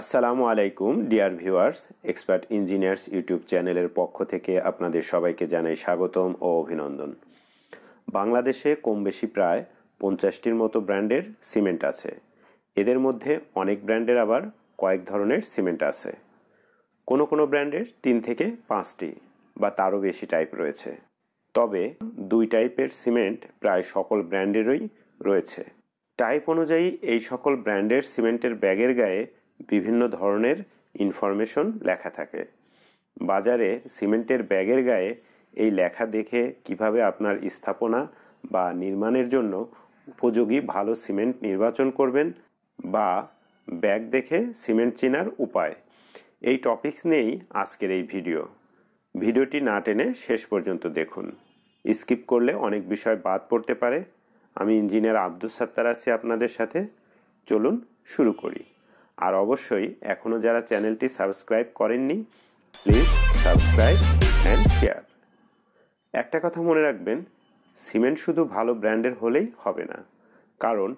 আসসালামু আলাইকুম dear viewers expert engineers YouTube চ্যানেলের পক্ষ থেকে আপনাদের সবাইকে জানাই স্বাগতম ও অভিনন্দন বাংলাদেশে কম বেশি প্রায় পঞ্চাশটির মতো ব্র্যান্ডের সিমেন্ট আছে এদের মধ্যে অনেক ব্র্যান্ডের আবার কয়েক ধরনের সিমেন্ট আছে কোনো কোনো ব্র্যান্ডের তিন থেকে পাঁচটি বা তারও বেশি টাইপ রয়েছে তবে দুই টাইপের সিমেন্ট প্রায় সকল ব্র্যান্ডেরই রয়েছে টাইপ অনুযায়ী এই সকল ব্র্যান্ডের সিমেন্টের ব্যাগের গায়ে বিভিন্ন ধরনের ইনফরমেশন লেখা থাকে বাজারে সিমেন্টের ব্যাগের গায়ে এই লেখা দেখে কিভাবে আপনার স্থাপনা বা নির্মাণের জন্য উপযোগী ভালো সিমেন্ট নির্বাচন করবেন বা ব্যাগ দেখে সিমেন্ট চেনার উপায় এই টপিকস নিয়েই আজকের এই ভিডিও ভিডিওটি না টেনে শেষ পর্যন্ত দেখুন স্কিপ করলে অনেক বিষয় বাদ পড়তে পারে আমি ইঞ্জিনিয়ার আব্দুল সাত্তার আছি আপনাদের সাথে চলুন শুরু করি আর অবশ্যই এখনও যারা চ্যানেলটি সাবস্ক্রাইব করেননি প্লিজ সাবস্ক্রাইব অ্যান্ড শেয়ার একটা কথা মনে রাখবেন সিমেন্ট শুধু ভালো ব্র্যান্ডের হলেই হবে না কারণ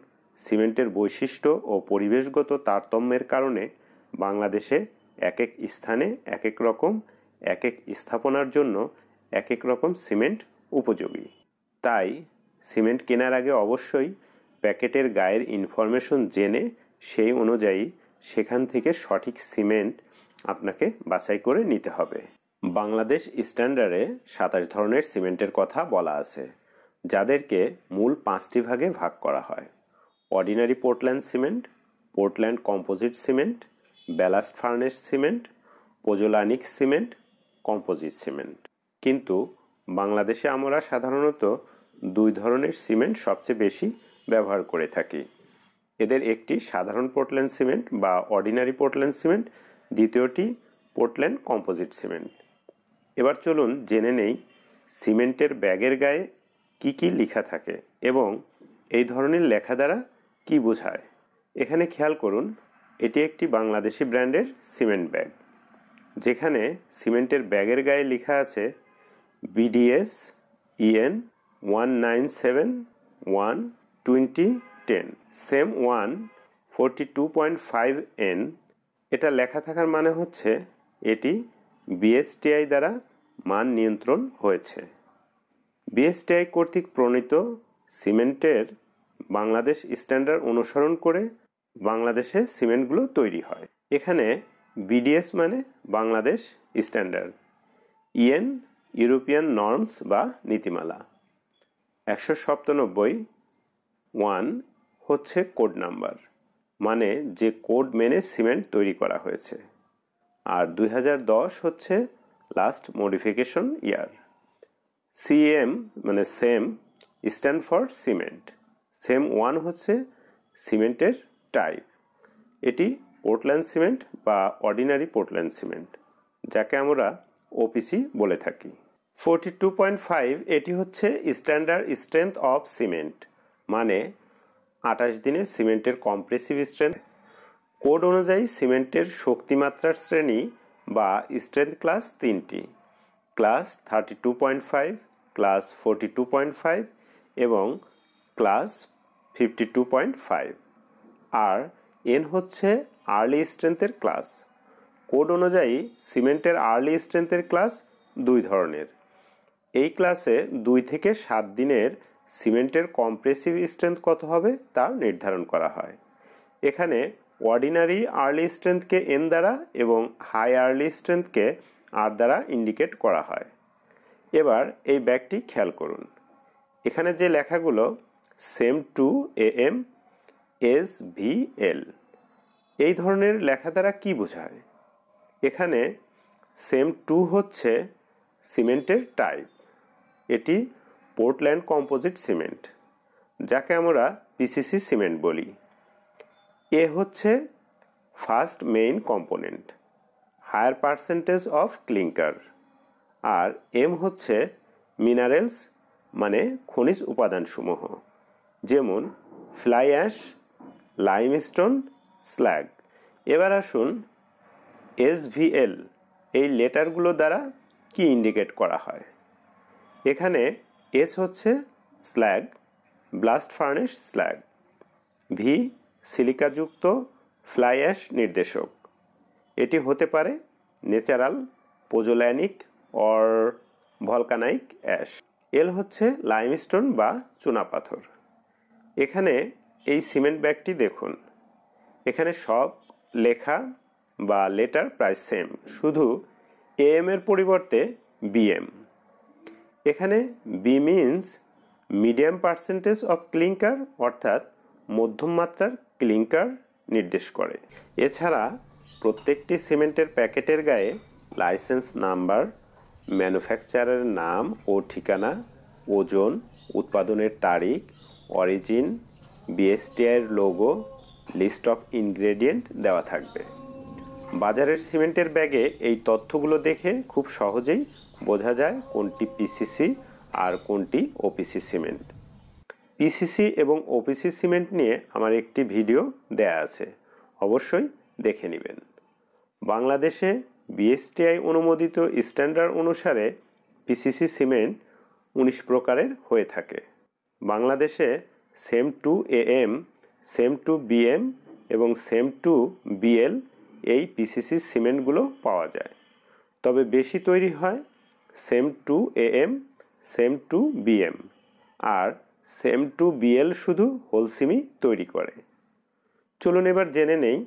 সিমেন্টের বৈশিষ্ট্য ও পরিবেশগত তারতম্যের কারণে বাংলাদেশে এক এক স্থানে এক এক রকম এক এক স্থাপনার জন্য এক এক রকম সিমেন্ট উপযোগী তাই সিমেন্ট কেনার আগে অবশ্যই প্যাকেটের গায়ের ইনফরমেশন জেনে সেই অনুযায়ী সেখান থেকে সঠিক সিমেন্ট আপনাকে বাছাই করে নিতে হবে বাংলাদেশ স্ট্যান্ডার্ডে সাতাশ ধরনের সিমেন্টের কথা বলা আছে যাদেরকে মূল পাঁচটি ভাগে ভাগ করা হয় ordinary Portland cement Portland composite cement ballast furnace cement pozzolanic cement composite cement কিন্তু বাংলাদেশে আমরা সাধারণত দুই ধরনের সিমেন্ট সবচেয়ে বেশি ব্যবহার করে থাকি এদের একটি সাধারণ পোর্টল্যান্ড সিমেন্ট বা অর্ডিনারি পোর্টল্যান্ড সিমেন্ট দ্বিতীয়টি পোর্টল্যান্ড কম্পোজিট সিমেন্ট এবার চলুন জেনে নেই সিমেন্টের ব্যাগের গায়ে কি কি লেখা থাকে এবং এই ধরনের লেখা দ্বারা কি বোঝায় এখানে খেয়াল করুন এটি একটি বাংলাদেশি ব্র্যান্ডের সিমেন্ট ব্যাগ যেখানে সিমেন্টের ব্যাগের গায়ে লেখা আছে BDS EN one nine seven one twenty ten CEM one forty two point five N এটা লেখা থাকার মানে হচ্ছে এটি বিএসটিআই দ্বারা মান নিয়ন্ত্রণ হয়েছে বিএসটিআই কর্তৃক প্রণীত সিমেন্টের বাংলাদেশ স্ট্যান্ডার্ড অনুসরণ করে বাংলাদেশে সিমেন্টগুলো তৈরি হয় এখানে বিডিএস মানে Bangladesh standard EN e European norms বা নীতিমালা একশো সপ্তানব্বই ওয়ান হচ্ছে কোড নাম্বার মানে যে কোড মেনে সিমেন্ট তৈরি করা হয়েছে আর দুই হচ্ছে লাস্ট মডিফিকেশন ইয়ার সিএম মানে CEM stand for cement CEM one হচ্ছে সিমেন্টের টাইপ এটি পোর্টল্যান্ড সিমেন্ট বা অর্ডিনারি পোর্টল্যান্ড সিমেন্ট যাকে আমরা ওপিসি বলে থাকি ফোরটি টু পয়েন্ট ফাইভ এটি হচ্ছে স্ট্যান্ডার্ড স্ট্রেংথ অফ সিমেন্ট মানে আঠাশ দিনে সিমেন্টের কম্প্রেসিভ স্ট্রেংথ কোড অনুযায়ী সিমেন্টের শক্তিমাত্রার শ্রেণী বা স্ট্রেংথ ক্লাস তিনটি class thirty two point five class forty two point five এবং class fifty two point five আর এন হচ্ছে আর্লি স্ট্রেংথের ক্লাস কোড অনুযায়ী সিমেন্টের আর্লি স্ট্রেংথের ক্লাস দুই ধরনের এই ক্লাসে দুই থেকে সাত দিনের সিমেন্টের কম্প্রেসিভ স্ট্রেংথ কত হবে তা নির্ধারণ করা হয় এখানে অর্ডিনারি আর্লি স্ট্রেংথকে এন দ্বারা এবং হাই আর্লি স্ট্রেংথকে আর দ্বারা ইন্ডিকেট করা হয় এবার এই ব্যাগটি খেয়াল করুন এখানে যে লেখাগুলো CEM two A M S V L এই ধরনের লেখা দ্বারা কি বোঝায় এখানে সেম টু হচ্ছে সিমেন্টের টাইপ এটি পোর্টল্যান্ড কম্পোজিট সিমেন্ট যাকে আমরা পিসিসি সিমেন্ট বলি এ হচ্ছে first main component higher percentage of clinker আর এম হচ্ছে মিনারেলস মানে খনিজ উপাদানসমূহ যেমন ফ্লাই অ্যাশ লাইমস্টোন স্ল্যাগ এবার আসুন এসভিএল এই লেটারগুলো দ্বারা কি ইন্ডিকেট করা হয় এখানে এস হচ্ছে slag blast furnace slag V সিলিকাযুক্ত ফ্লাই অ্যাশ নির্দেশক এটি হতে পারে natural pozzolanic or volcanic ash L হচ্ছে লাইমস্টোন বা চুনাপাথর এখানে এই সিমেন্ট ব্যাগটি দেখুন এখানে সব লেখা বা লেটার প্রায় সেম শুধু এম এর পরিবর্তে বিএম এখানে B means medium percentage of clinker অর্থাৎ মধ্যম মাত্রার ক্লিঙ্কার নির্দেশ করে এছাড়া প্রত্যেকটি সিমেন্টের প্যাকেটের গায়ে লাইসেন্স নাম্বার ম্যানুফ্যাকচারের নাম ও ঠিকানা ওজন উৎপাদনের তারিখ অরিজিন বিএসটিআইয়ের লোগো লিস্ট অফ ইনগ্রেডিয়েন্ট দেওয়া থাকবে বাজারের সিমেন্টের ব্যাগে এই তথ্যগুলো দেখে খুব সহজেই বোঝা যায় কোনটি পিসিসি আর কোনটি ওপিসি সিমেন্ট পিসিসি এবং ওপিসি সিমেন্ট নিয়ে আমার একটি ভিডিও দেয়া আছে অবশ্যই দেখে নেবেন বাংলাদেশে বিএসটিআই অনুমোদিত স্ট্যান্ডার্ড অনুসারে পিসিসি সিমেন্ট উনিশ প্রকারের হয়ে থাকে বাংলাদেশে CEM two A M CEM two BM এবং সেম টু বিএল এই পিসিসি সিমেন্টগুলো পাওয়া যায় তবে বেশি তৈরি হয় CEM two A M CEM two B M আর সেম টু বিএল শুধু হোলসিমি তৈরি করে চলুন এবার জেনে নেই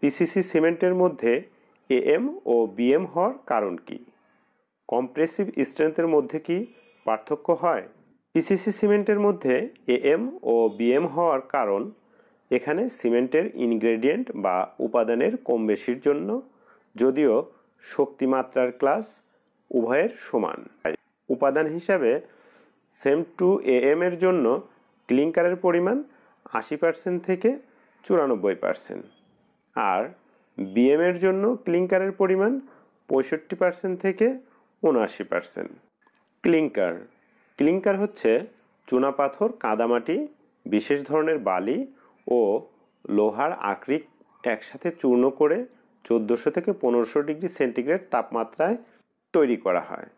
পিসিসি সিমেন্টের মধ্যে এএম ও বি এম হওয়ার কারণ কি কম্প্রেসিভ স্ট্রেংথের মধ্যে কি পার্থক্য হয় পিসিসি সিমেন্টের মধ্যে এ এম ও বি এম হওয়ার কারণ এখানে সিমেন্টের ইনগ্রেডিয়েন্ট বা উপাদানের কম বেশির জন্য যদিও শক্তিমাত্রার ক্লাস উভয়ের সমান উপাদান হিসাবে সেম টু এ এম এর জন্য ক্লিংকারের পরিমাণ আশি পার্সেন্ট থেকে চুরানব্বই পার্সেন্ট আর বিএম এর জন্য ক্লিংকারের পরিমাণ পঁয়ষট্টি পার্সেন্ট থেকে উনআশি পার্সেন্ট ক্লিংকার ক্লিংকার হচ্ছে চুনাপাথর কাদামাটি বিশেষ ধরনের বালি ও লোহার আকরিক একসাথে চূর্ণ করে চোদ্দোশো থেকে পনেরোশো ডিগ্রি সেন্টিগ্রেড তাপমাত্রায় তৈরি করা হয়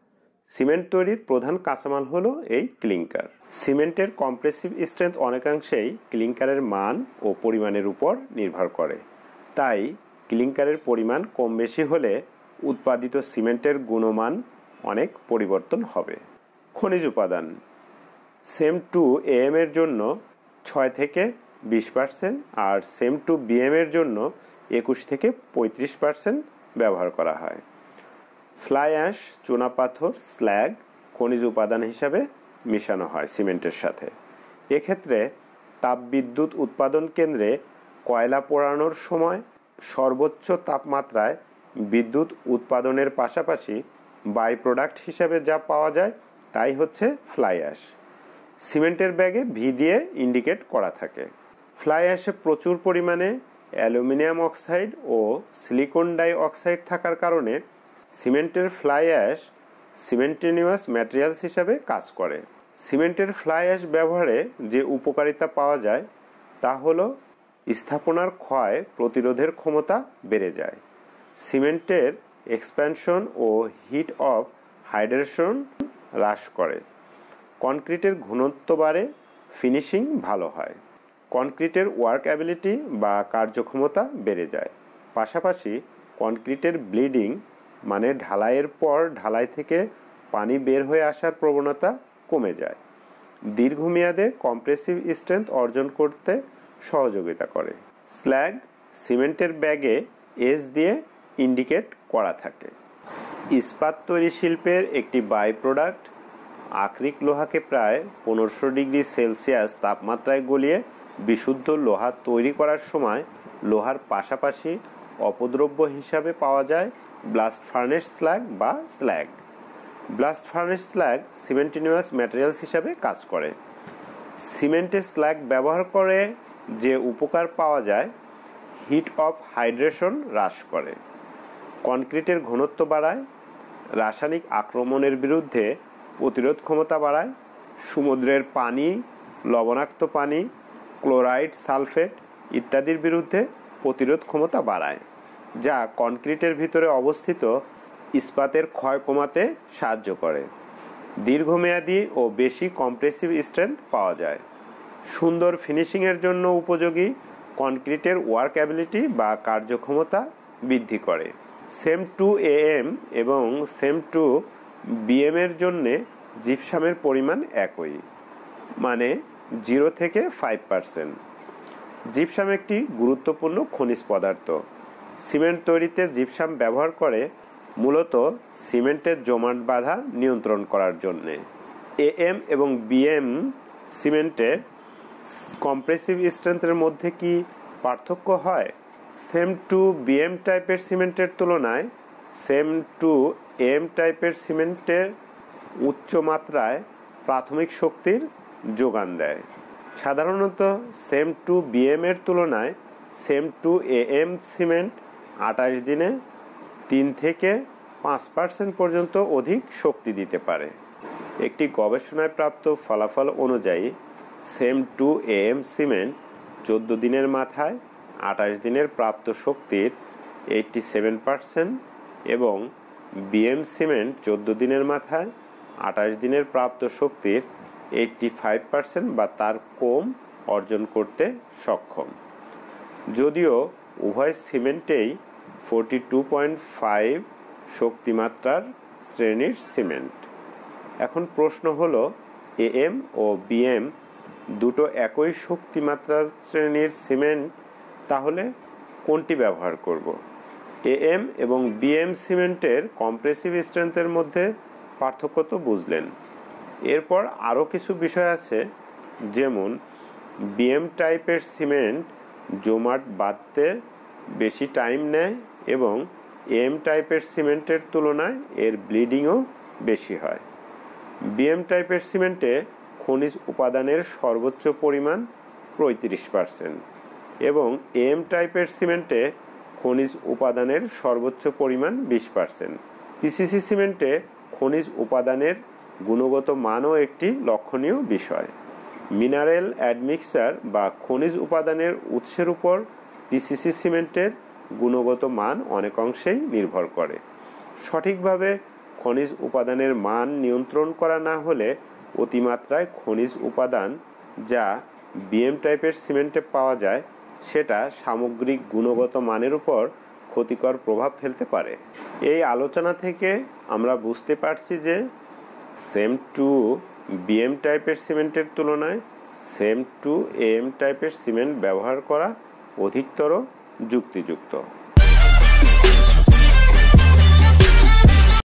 সিমেন্ট তৈরির প্রধান কাঁচামাল হল এই ক্লিংকার সিমেন্টের কম্প্রেসিভ স্ট্রেংথ অনেকাংশেই ক্লিংকারের মান ও পরিমাণের উপর নির্ভর করে তাই ক্লিংকারের পরিমাণ কম বেশি হলে উৎপাদিত সিমেন্টের গুণমান অনেক পরিবর্তন হবে খনিজ উপাদান সেম টু এএম এর জন্য ছয় থেকে বিশ পার্সেন্ট আর সেম টু বিএম এর জন্য একুশ থেকে পঁয়ত্রিশ পার্সেন্ট ব্যবহার করা হয় ফ্লাই অ্যাশ চুনা পাথর স্ল্যাগ খনিজ উপাদান হিসাবে মিশানো হয় সিমেন্টের সাথে এক্ষেত্রে তাপবিদ্যুৎ উৎপাদন কেন্দ্রে কয়লা পোড়ানোর সময় সর্বোচ্চ তাপমাত্রায় বিদ্যুৎ উৎপাদনের পাশাপাশি বাই প্রোডাক্ট হিসাবে যা পাওয়া যায় তাই হচ্ছে ফ্লাই অ্যাশ সিমেন্টের ব্যাগে ভি দিয়ে ইন্ডিকেট করা থাকে ফ্লাই অ্যাশে প্রচুর পরিমাণে অ্যালুমিনিয়াম অক্সাইড ও সিলিকন ডাই অক্সাইড থাকার কারণে সিমেন্টের ফ্লাই অ্যাশ সিমেন্টেনিয়াস ম্যাটেরিয়ালস হিসাবে কাজ করে সিমেন্টের ফ্লাই অ্যাশ ব্যবহারে যে উপকারিতা পাওয়া যায় তা হল স্থাপনার ক্ষয় প্রতিরোধের ক্ষমতা বেড়ে যায় সিমেন্টের এক্সপ্যানশন ও হিট অফ হাইড্রেশন হ্রাস করে কনক্রিটের ঘনত্ব বাড়ে ফিনিশিং ভালো হয় কনক্রিটের ওয়ার্ক অ্যাবিলিটি বা কার্যক্ষমতা বেড়ে যায় পাশাপাশি কনক্রিটের ব্লিডিং মানে ঢালাইয়ের পর ঢালাই থেকে পানি বের হয়ে আসার প্রবণতা কমে যায় দীর্ঘমেয়াদে কম্প্রেসিভ স্ট্রেংথ অর্জন করতে সহযোগিতা করে স্ল্যাগ সিমেন্টের ব্যাগে এস দিয়ে ইন্ডিকেট করা থাকে ইস্পাত তৈরি শিল্পের একটি বাই প্রোডাক্ট আকরিক লোহাকে প্রায় পনেরোশো ডিগ্রি সেলসিয়াস তাপমাত্রায় গলিয়ে বিশুদ্ধ লোহা তৈরি করার সময় লোহার পাশাপাশি অপদ্রব্য হিসাবে পাওয়া যায় ব্লাস্ট ফার্নেস স্ল্যাগ বা slag blast furnace slag cementitious materials হিসাবে কাজ করে সিমেন্টে স্ল্যাগ ব্যবহার করে যে উপকার পাওয়া যায় হিট অফ হাইড্রেশন হ্রাস করে কনক্রিটের ঘনত্ব বাড়ায় রাসায়নিক আক্রমণের বিরুদ্ধে প্রতিরোধ ক্ষমতা বাড়ায় সমুদ্রের পানি লবণাক্ত পানি ক্লোরাইড সালফেট ইত্যাদির বিরুদ্ধে প্রতিরোধ ক্ষমতা বাড়ায় যা কনক্রিটের ভিতরে অবস্থিত ইস্পাতের ক্ষয় কমাতে সাহায্য করে দীর্ঘমেয়াদী ও বেশি কম্প্রেসিভ স্ট্রেংথ পাওয়া যায় সুন্দর ফিনিশিংয়ের জন্য উপযোগী কনক্রিটের ওয়ার্কঅ্যাবিলিটি বা কার্যক্ষমতা বৃদ্ধি করে সেম টু এএম এবং সেম টু বিএম এর জন্যে জিপসামের পরিমাণ একই মানে জিরো থেকে ফাইভ পারসেন্ট জিপসাম একটি গুরুত্বপূর্ণ খনিজ পদার্থ সিমেন্ট তৈরিতে জিপসাম ব্যবহার করে মূলত সিমেন্টের জমাট বাধা নিয়ন্ত্রণ করার জন্যে এএম এবং বিএম সিমেন্টে কম্প্রেসিভ স্ট্রেংথের মধ্যে কি পার্থক্য হয় সেম টু বিএম টাইপের সিমেন্টের তুলনায় সেম টু এম টাইপের সিমেন্টের উচ্চ মাত্রায় প্রাথমিক শক্তির যোগান দেয় সাধারণত সেম টু বিএম এর তুলনায় সেম টু এএম সিমেন্ট আটাশ দিনে তিন থেকে পাঁচ পার্সেন্ট পর্যন্ত অধিক শক্তি দিতে পারে একটি গবেষণায় প্রাপ্ত ফলাফল অনুযায়ী সেম টু এম সিমেন্ট চোদ্দ দিনের মাথায় আঠাশ দিনের প্রাপ্ত শক্তির এইটটি সেভেন পার্সেন্ট এবং বিএম সিমেন্ট চোদ্দ দিনের মাথায় আঠাশ দিনের প্রাপ্ত শক্তির এইটটি ফাইভ পার্সেন্ট বা তার কম অর্জন করতে সক্ষম যদিও উভয় সিমেন্টেই ফোরটি টু পয়েন্ট ফাইভ শক্তিমাত্রার শ্রেণীর সিমেন্ট এখন প্রশ্ন হলো এএম ও বিএম দুটো একই শক্তিমাত্রা শ্রেণীর সিমেন্ট তাহলে কোনটি ব্যবহার করব এএম এবং বিএম সিমেন্টের কম্প্রেসিভ স্ট্রেংথের মধ্যে পার্থক্য তো বুঝলেন এরপর আরও কিছু বিষয় আছে যেমন বিএম টাইপের সিমেন্ট জোমাট বাঁধতে বেশি টাইম নেয় এবং এম টাইপের সিমেন্টের তুলনায় এর ব্লিডিংও বেশি হয় বিএম টাইপের সিমেন্টে খনিজ উপাদানের সর্বোচ্চ পরিমাণ পঁয়ত্রিশ পারসেন্ট এবং এম টাইপের সিমেন্টে খনিজ উপাদানের সর্বোচ্চ পরিমাণ বিশ পারসেন্ট পিসিসি সিমেন্টে খনিজ উপাদানের গুণগত মানও একটি লক্ষণীয় বিষয় মিনারেল অ্যাডমিক্সার বা খনিজ উপাদানের উৎসের উপর পিসিসি সিমেন্টের গুণগত মান অনেক অংশেই নির্ভর করে সঠিকভাবে খনিজ উপাদানের মান নিয়ন্ত্রণ করা না হলে অতিমাত্রায় খনিজ উপাদান যা বিএম টাইপের সিমেন্টে পাওয়া যায় সেটা সামগ্রিক গুণগত মানের উপর ক্ষতিকর প্রভাব ফেলতে পারে এই আলোচনা থেকে আমরা বুঝতে পারছি যে সেম টু বিএম টাইপের সিমেন্টের তুলনায় সেম টু এম টাইপের সিমেন্ট ব্যবহার করা অধিকতর যুক্তিযুক্ত